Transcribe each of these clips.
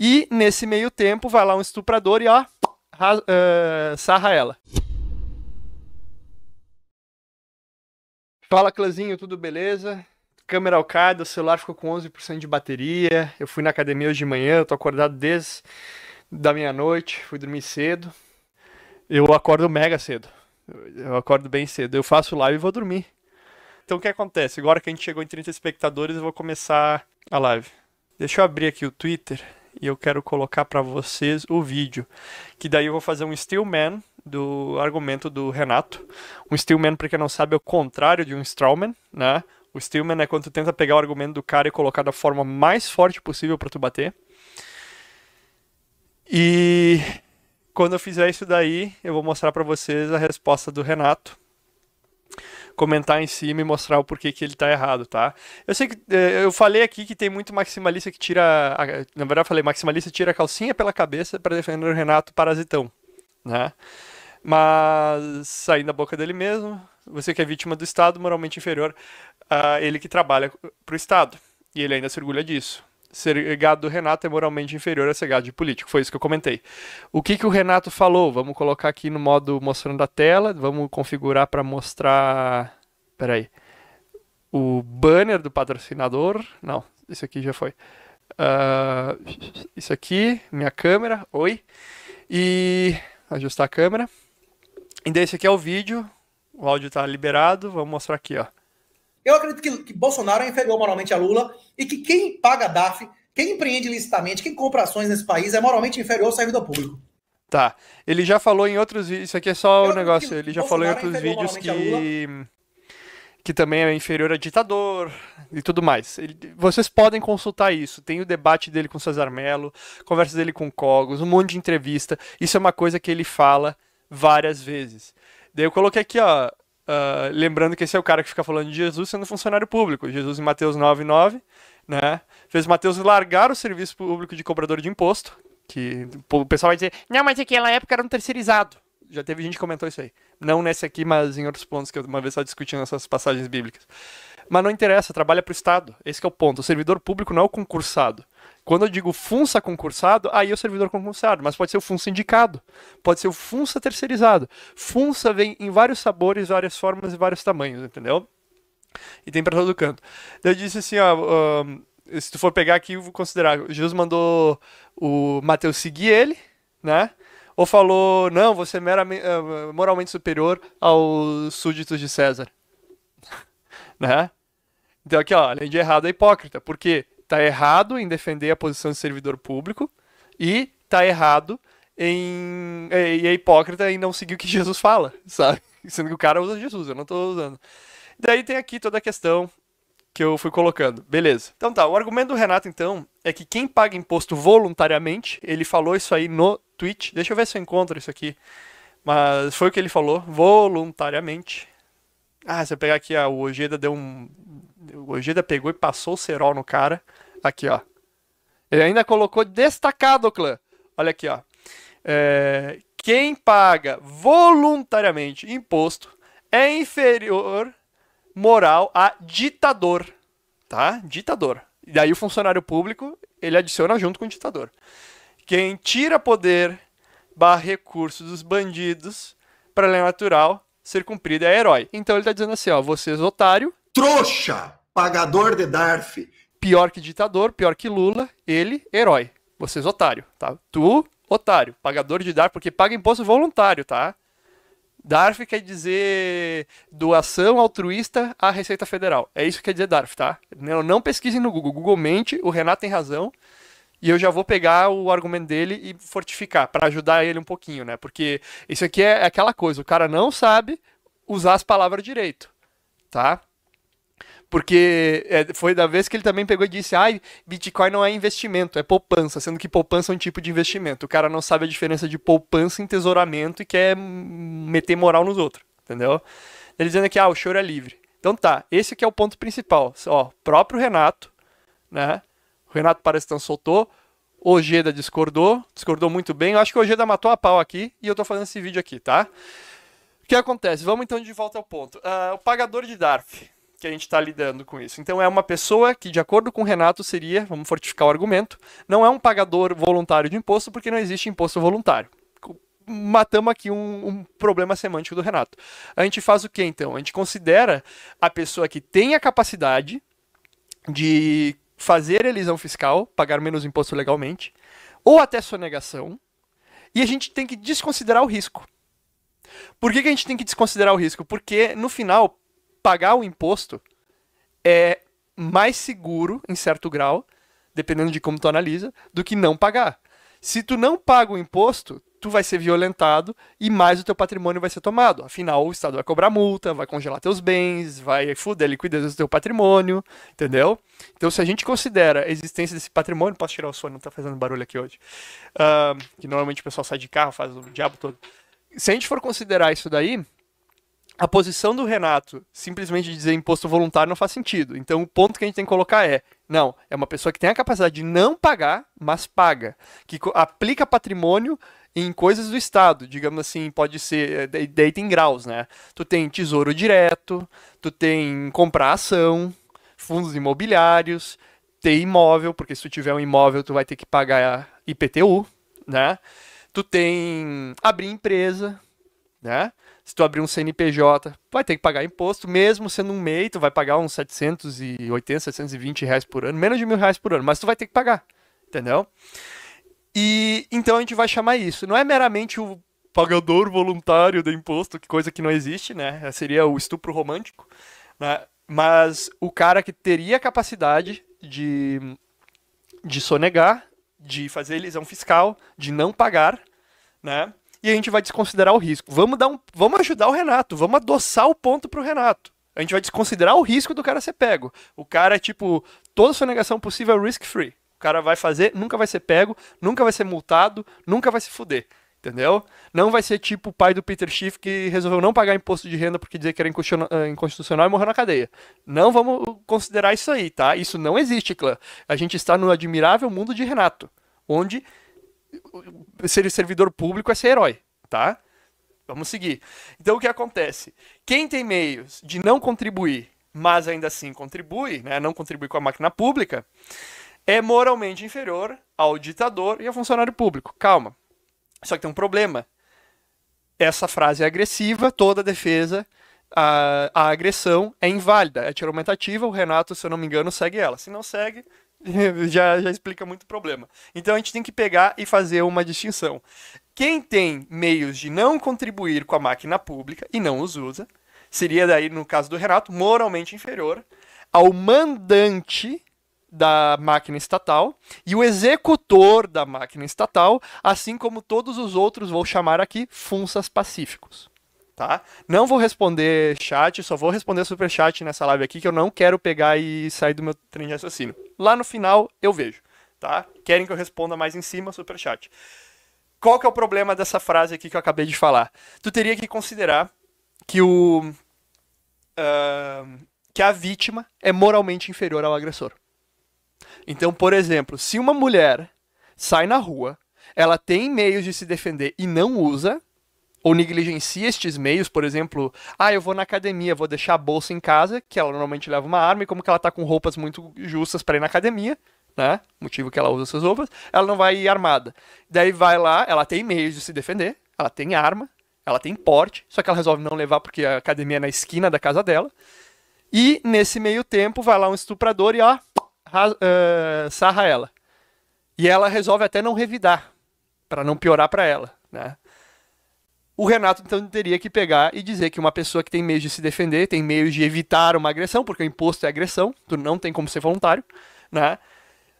E nesse meio tempo vai lá um estuprador e ó, uh, sarra ela. Fala, Clãzinho, tudo beleza? Câmera alcada, o celular ficou com 11% de bateria. Eu fui na academia hoje de manhã, tô acordado desde da meia-noite, fui dormir cedo. Eu acordo mega cedo. Eu acordo bem cedo. Eu faço live e vou dormir. Então o que acontece? Agora que a gente chegou em 30 espectadores, eu vou começar a live. Deixa eu abrir aqui o Twitter e eu quero colocar para vocês o vídeo. Que daí eu vou fazer um stillman do argumento do Renato. Um stillman para quem não sabe, é o contrário de um Strawman, né? O stillman é quando tu tenta pegar o argumento do cara e colocar da forma mais forte possível para tu bater. E quando eu fizer isso daí, eu vou mostrar para vocês a resposta do Renato comentar em cima e mostrar o porquê que ele tá errado, tá? Eu sei que é, eu falei aqui que tem muito maximalista que tira, a, na verdade eu falei maximalista tira a calcinha pela cabeça para defender o Renato Parasitão, né? Mas saindo da boca dele mesmo, você que é vítima do Estado, moralmente inferior a ele que trabalha pro Estado. E ele ainda se orgulha disso ser gado do Renato é moralmente inferior a ser gado de político. Foi isso que eu comentei. O que, que o Renato falou? Vamos colocar aqui no modo mostrando a tela. Vamos configurar para mostrar Peraí. O banner do patrocinador. Não, isso aqui já foi. Uh, isso aqui, minha câmera. Oi. E ajustar a câmera. E daí esse aqui é o vídeo. O áudio está liberado. Vamos mostrar aqui, ó. Eu acredito que, que Bolsonaro é inferior moralmente a Lula e que quem paga a quem empreende ilicitamente quem compra ações nesse país é moralmente inferior ao servidor público. Tá. Ele já falou em outros vídeos. Isso aqui é só o um negócio. Ele já Bolsonaro falou em outros é vídeos que que também é inferior a ditador e tudo mais. Ele, vocês podem consultar isso. Tem o debate dele com César Mello, conversa dele com Cogos, um monte de entrevista. Isso é uma coisa que ele fala várias vezes. Daí eu coloquei aqui, ó. Uh, lembrando que esse é o cara que fica falando de Jesus sendo funcionário público. Jesus em Mateus 9,9, né? Fez Mateus largar o serviço público de cobrador de imposto. Que o pessoal vai dizer, não, mas é naquela época era um terceirizado. Já teve gente que comentou isso aí. Não nesse aqui, mas em outros pontos que eu uma vez estava discutindo essas passagens bíblicas. Mas não interessa, trabalha para o Estado. Esse é o ponto. O servidor público não é o concursado. Quando eu digo funça concursado, aí é o servidor concursado, mas pode ser o funça indicado, pode ser o funça terceirizado. Funça vem em vários sabores, várias formas e vários tamanhos, entendeu? E tem para todo canto. Eu disse assim, ó, se tu for pegar aqui, eu vou considerar. Jesus mandou o Mateus seguir ele, né? Ou falou, não, você é meramente, eh, moralmente superior aos súditos de César? né? Então aqui, ó, além de errado, é hipócrita, porque tá errado em defender a posição de servidor público e tá errado em... e é hipócrita em não seguir o que Jesus fala, sabe? Sendo que o cara usa Jesus, eu não tô usando. Daí tem aqui toda a questão que eu fui colocando. Beleza. Então tá, o argumento do Renato, então, é que quem paga imposto voluntariamente, ele falou isso aí no tweet. Deixa eu ver se eu encontro isso aqui. Mas foi o que ele falou, voluntariamente. Ah, se eu pegar aqui, ah, o Ojeda deu um. O Ojeda pegou e passou o cerol no cara. Aqui, ó. Ele ainda colocou destacado, clã. Olha aqui, ó. É... Quem paga voluntariamente imposto é inferior moral a ditador, tá? Ditador. E daí o funcionário público, ele adiciona junto com o ditador. Quem tira poder barra recursos dos bandidos para lei natural ser cumprida é herói. Então ele está dizendo assim, ó, vocês otário, trouxa, pagador de DARF, pior que ditador, pior que Lula, ele herói. Vocês otário, tá? Tu otário, pagador de DARF, porque paga imposto voluntário, tá? DARF quer dizer doação altruísta à Receita Federal. É isso que quer dizer DARF, tá? Não, não pesquisem no Google. Google mente, o Renato tem razão. E eu já vou pegar o argumento dele e fortificar, para ajudar ele um pouquinho, né? Porque isso aqui é aquela coisa, o cara não sabe usar as palavras direito, tá? porque é, foi da vez que ele também pegou e disse: ah, Bitcoin não é investimento, é poupança, sendo que poupança é um tipo de investimento. O cara não sabe a diferença de poupança e entesouramento e quer meter moral nos outros, entendeu? Ele dizendo que ah, o choro é livre. Então tá, esse é o ponto principal. Ó, próprio Renato, né? O Renato parece que não soltou. Ojeda discordou, discordou muito bem. Eu acho que o Ojeda matou a pau aqui e eu tô fazendo esse vídeo aqui, tá? O que acontece? Vamos então de volta ao ponto. Uh, o pagador de DARF que a gente está lidando com isso. Então, é uma pessoa que, de acordo com o Renato, seria, vamos fortificar o argumento, não é um pagador voluntário de imposto, porque não existe imposto voluntário. Matamos aqui um, um problema semântico do Renato. A gente faz o que então? A gente considera a pessoa que tem a capacidade de fazer elisão fiscal, pagar menos imposto legalmente, ou até sonegação, e a gente tem que desconsiderar o risco. Por que, que a gente tem que desconsiderar o risco? Porque, no final, pagar o imposto é mais seguro, em certo grau, dependendo de como tu analisa, do que não pagar. Se tu não paga o imposto, tu vai ser violentado e mais o teu patrimônio vai ser tomado. Afinal, o Estado vai cobrar multa, vai congelar teus bens, vai foder a liquidez do teu patrimônio, entendeu? Então, se a gente considera a existência desse patrimônio, posso tirar o sono, não tá fazendo barulho aqui hoje, uh, que normalmente o pessoal sai de carro, faz o diabo todo. Se a gente for considerar isso daí, a posição do Renato simplesmente dizer imposto voluntário não faz sentido. Então o ponto que a gente tem que colocar é: não, é uma pessoa que tem a capacidade de não pagar, mas paga, que aplica patrimônio em coisas do Estado, digamos assim, pode ser, é, daí tem graus, né? Tu tem tesouro direto, tu tem comprar ação, fundos imobiliários, ter imóvel, porque se tu tiver um imóvel tu vai ter que pagar IPTU, né? Tu tem abrir empresa, né? Se tu abrir um CNPJ, vai ter que pagar imposto, mesmo sendo um MEI, tu vai pagar uns 780, 720 reais por ano, menos de mil reais por ano, mas tu vai ter que pagar, entendeu? E então a gente vai chamar isso. Não é meramente o pagador voluntário de imposto, que coisa que não existe, né? Seria o estupro romântico, né? Mas o cara que teria capacidade de, de sonegar, de fazer elisão fiscal, de não pagar, né? e a gente vai desconsiderar o risco. Vamos dar um, vamos ajudar o Renato, vamos adoçar o ponto pro Renato. A gente vai desconsiderar o risco do cara ser pego. O cara é tipo toda sua negação possível é risk free. O cara vai fazer, nunca vai ser pego, nunca vai ser multado, nunca vai se fuder. Entendeu? Não vai ser tipo o pai do Peter Schiff que resolveu não pagar imposto de renda porque dizer que era eh, inconstitucional e morreu na cadeia. Não vamos considerar isso aí, tá? Isso não existe, clã. A gente está no admirável mundo de Renato, onde ser servidor público é ser herói, tá? Vamos seguir. Então o que acontece? Quem tem meios de não contribuir, mas ainda assim contribui, né, não contribui com a máquina pública, é moralmente inferior ao ditador e ao funcionário público. Calma. Só que tem um problema. Essa frase é agressiva, toda defesa a, a, agressão é inválida, é tiramentativa. O Renato, se eu não me engano, segue ela. Se não segue, já, já explica muito problema. Então a gente tem que pegar e fazer uma distinção. Quem tem meios de não contribuir com a máquina pública e não os usa, seria daí, no caso do Renato, moralmente inferior ao mandante da máquina estatal e o executor da máquina estatal, assim como todos os outros, vou chamar aqui, funças pacíficos tá? Não vou responder chat, só vou responder super chat nessa live aqui que eu não quero pegar e sair do meu trem de assassino Lá no final eu vejo, tá? Querem que eu responda mais em cima super chat. Qual que é o problema dessa frase aqui que eu acabei de falar? Tu teria que considerar que o uh, que a vítima é moralmente inferior ao agressor. Então, por exemplo, se uma mulher sai na rua, ela tem meios de se defender e não usa, ou negligencia estes meios, por exemplo, ah, eu vou na academia, vou deixar a bolsa em casa, que ela normalmente leva uma arma, e como que ela tá com roupas muito justas para ir na academia, né? Motivo que ela usa essas roupas, ela não vai ir armada. Daí vai lá, ela tem meios de se defender, ela tem arma, ela tem porte, só que ela resolve não levar porque a academia é na esquina da casa dela. E nesse meio tempo vai lá um estuprador e ó, uh, sarra ela. E ela resolve até não revidar, para não piorar para ela, né? O Renato então teria que pegar e dizer que uma pessoa que tem meios de se defender, tem meios de evitar uma agressão, porque o imposto é agressão, tu não tem como ser voluntário, né?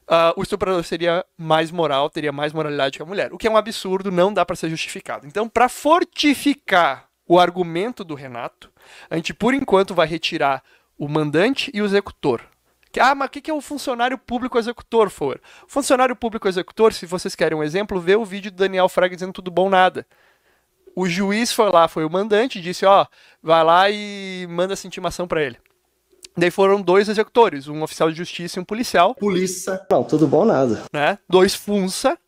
Uh, o estuprador seria mais moral, teria mais moralidade que a mulher. O que é um absurdo, não dá para ser justificado. Então, para fortificar o argumento do Renato, a gente por enquanto vai retirar o mandante e o executor. Ah, mas o que é o funcionário público executor, for? Funcionário público executor, se vocês querem um exemplo, vê o vídeo do Daniel Fraga dizendo tudo bom nada. O juiz foi lá, foi o mandante, disse: Ó, vai lá e manda essa intimação para ele. Daí foram dois executores, um oficial de justiça e um policial. Polícia. Não, tudo bom nada. Né? Dois funça.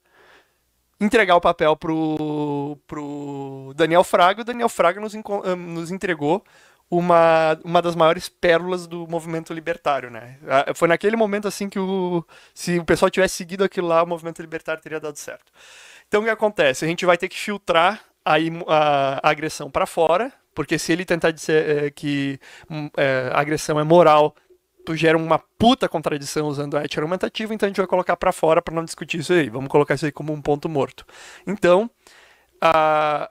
Entregar o papel pro, pro Daniel Fraga. O Daniel Fraga nos, nos entregou uma, uma das maiores pérolas do movimento libertário, né? Foi naquele momento, assim, que o, se o pessoal tivesse seguido aquilo lá, o movimento libertário teria dado certo. Então, o que acontece? A gente vai ter que filtrar a, a, agressão para fora, porque se ele tentar dizer é, que hum, é, a agressão é moral, tu gera uma puta contradição usando a ética argumentativa, então a gente vai colocar para fora para não discutir isso aí. Vamos colocar isso aí como um ponto morto. Então, a,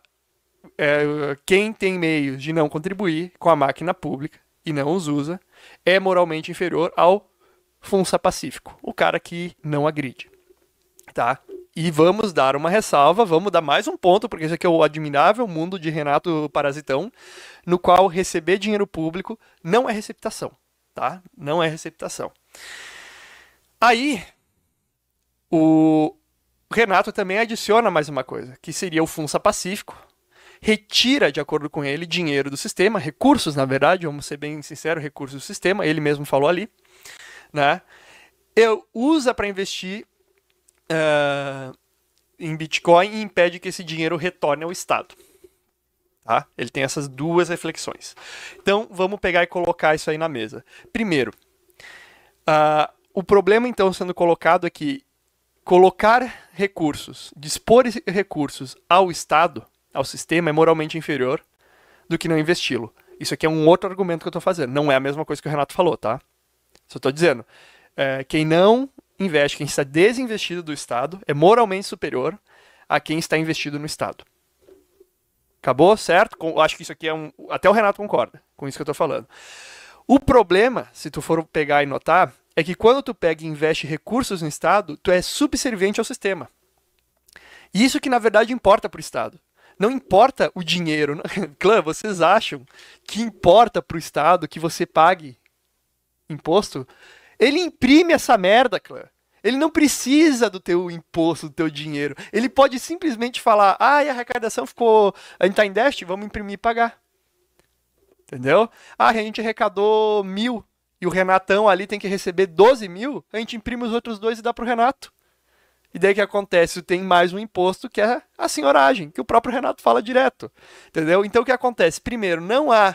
é, quem tem meios de não contribuir com a máquina pública e não os usa é moralmente inferior ao funça pacífico, o cara que não agride. Tá? E vamos dar uma ressalva, vamos dar mais um ponto, porque isso aqui é o admirável mundo de Renato Parasitão, no qual receber dinheiro público não é receptação, tá? Não é receptação. Aí, o Renato também adiciona mais uma coisa, que seria o Funça Pacífico, retira, de acordo com ele, dinheiro do sistema, recursos, na verdade, vamos ser bem sinceros, recursos do sistema, ele mesmo falou ali, né? Eu, usa para investir uh, em Bitcoin e impede que esse dinheiro retorne ao Estado. Tá? Ele tem essas duas reflexões. Então, vamos pegar e colocar isso aí na mesa. Primeiro, uh, o problema, então, sendo colocado é que colocar recursos, dispor recursos ao Estado, ao sistema, é moralmente inferior do que não investi-lo. Isso aqui é um outro argumento que eu estou fazendo. Não é a mesma coisa que o Renato falou, tá? Só estou dizendo. É, quem não investe, quem está desinvestido do Estado, é moralmente superior a quem está investido no Estado. Acabou, certo? Com, acho que isso aqui é um. Até o Renato concorda com isso que eu estou falando. O problema, se tu for pegar e notar, é que quando tu pega e investe recursos no Estado, tu é subserviente ao sistema. E isso que na verdade importa para o Estado. Não importa o dinheiro. Né? Clã, vocês acham que importa para o Estado que você pague imposto ele imprime essa merda, clã. Ele não precisa do teu imposto, do teu dinheiro. Ele pode simplesmente falar: ah, a arrecadação ficou. A gente tá em déficit, vamos imprimir e pagar. Entendeu? Ah, a gente arrecadou mil e o Renatão ali tem que receber 12 mil, a gente imprime os outros dois e dá pro Renato. E daí que acontece? Tem mais um imposto que é a senhoragem, que o próprio Renato fala direto. Entendeu? Então o que acontece? Primeiro, não há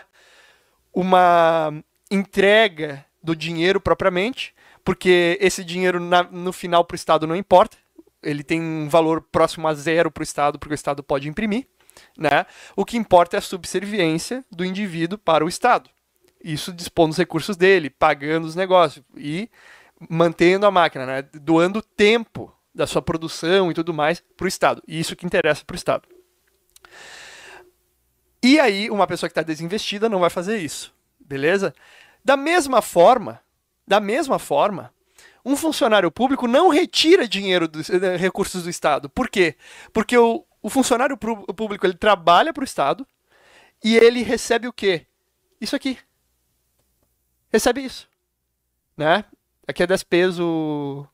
uma entrega do dinheiro propriamente, porque esse dinheiro na, no final para o Estado não importa, ele tem um valor próximo a zero para o Estado, porque o Estado pode imprimir. Né? O que importa é a subserviência do indivíduo para o Estado. Isso dispondo os recursos dele, pagando os negócios e mantendo a máquina, né? doando tempo da sua produção e tudo mais para o Estado. E isso que interessa para o Estado. E aí, uma pessoa que está desinvestida não vai fazer isso, beleza? Da mesma forma, da mesma forma, um funcionário público não retira dinheiro dos eh, recursos do Estado. Por quê? Porque o, o funcionário público ele trabalha para o Estado e ele recebe o quê? Isso aqui. Recebe isso. Né? Aqui é 10 peso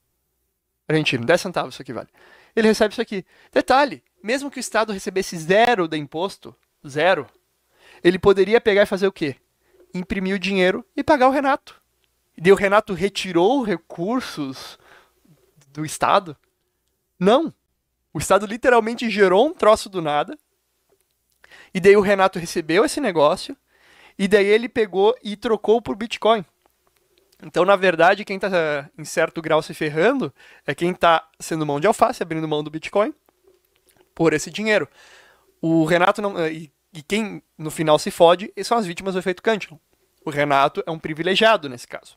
argentino, 10 centavos isso aqui vale. Ele recebe isso aqui. Detalhe, mesmo que o Estado recebesse zero de imposto, zero, ele poderia pegar e fazer o quê? imprimir o dinheiro e pagar o Renato. E daí o Renato retirou recursos do Estado? Não. O Estado literalmente gerou um troço do nada. E daí o Renato recebeu esse negócio. E daí ele pegou e trocou por Bitcoin. Então, na verdade, quem está em certo grau se ferrando é quem está sendo mão de alface, abrindo mão do Bitcoin por esse dinheiro. O Renato não. E e quem no final se fode são as vítimas do efeito Cândido. O Renato é um privilegiado nesse caso.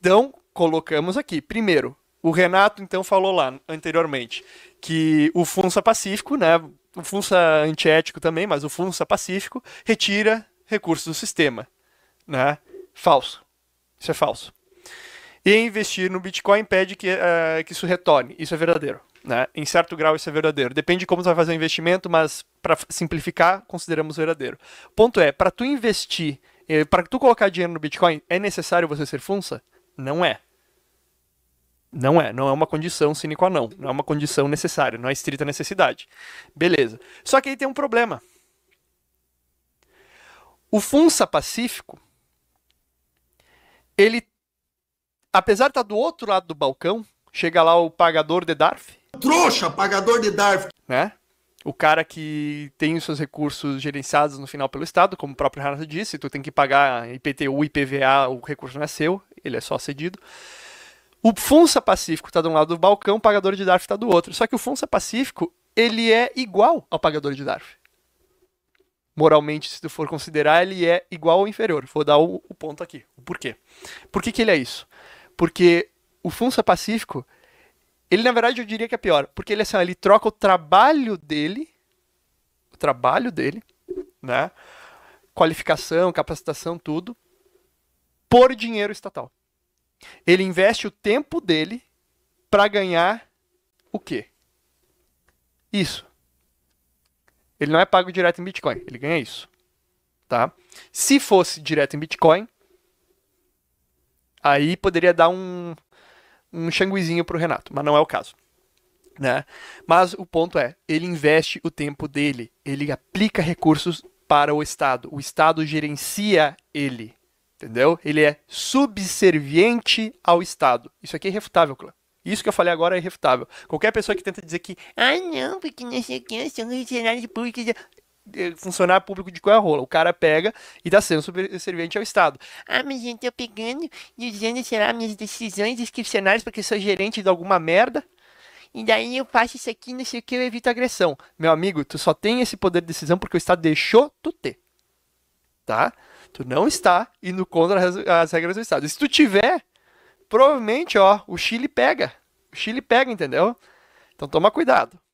Então, colocamos aqui. Primeiro, o Renato então falou lá anteriormente que o Funça Pacífico, né, o Funça antiético também, mas o Funça Pacífico retira recursos do sistema, né? Falso. Isso é falso. E investir no Bitcoin impede que, uh, que isso retorne. Isso é verdadeiro. Né? Em certo grau, isso é verdadeiro. Depende de como você vai fazer o investimento, mas para simplificar, consideramos verdadeiro. ponto é, para tu investir, eh, para tu colocar dinheiro no Bitcoin, é necessário você ser funça? Não é. Não é, não é uma condição sine qua non, não é uma condição necessária, não é estrita necessidade. Beleza. Só que aí tem um problema. O Funsa Pacífico ele apesar de tá estar do outro lado do balcão, chega lá o pagador de DARF. Trouxa, pagador de DARF! Né? O cara que tem os seus recursos gerenciados no final pelo Estado, como o próprio Renato disse, tu tem que pagar IPTU, IPVA, o recurso não é seu, ele é só cedido. O Funsa Pacífico está de um lado do balcão, o pagador de DARF está do outro. Só que o Funsa Pacífico, ele é igual ao pagador de DARF. Moralmente, se tu for considerar, ele é igual ou inferior. Vou dar o, o ponto aqui. O porquê. Por que, que ele é isso? Porque o Funsa Pacífico, ele na verdade eu diria que é pior, porque ele assim, ele troca o trabalho dele, o trabalho dele, né? Qualificação, capacitação, tudo, por dinheiro estatal. Ele investe o tempo dele para ganhar o quê? Isso. Ele não é pago direto em Bitcoin, ele ganha isso, tá? Se fosse direto em Bitcoin, Aí poderia dar um, um xanguizinho pro Renato, mas não é o caso. Né? Mas o ponto é, ele investe o tempo dele, ele aplica recursos para o Estado. O Estado gerencia ele, entendeu? Ele é subserviente ao Estado. Isso aqui é refutável, clã. Isso que eu falei agora é refutável. Qualquer pessoa que tenta dizer que, ah, não, porque não sei o que, são funcionários públicos funcionário público de qual é rola. O cara pega e tá sendo subserviente ao Estado. Ah, mas gente, eu pegando e usando, sei lá, minhas decisões discricionárias porque sou gerente de alguma merda. E daí eu faço isso aqui, não sei o que, eu evito agressão. Meu amigo, tu só tem esse poder de decisão porque o Estado deixou tu ter. Tá? Tu não está indo contra as, as regras do Estado. E se tu tiver, provavelmente, ó, o Chile pega. O Chile pega, entendeu? Então toma cuidado.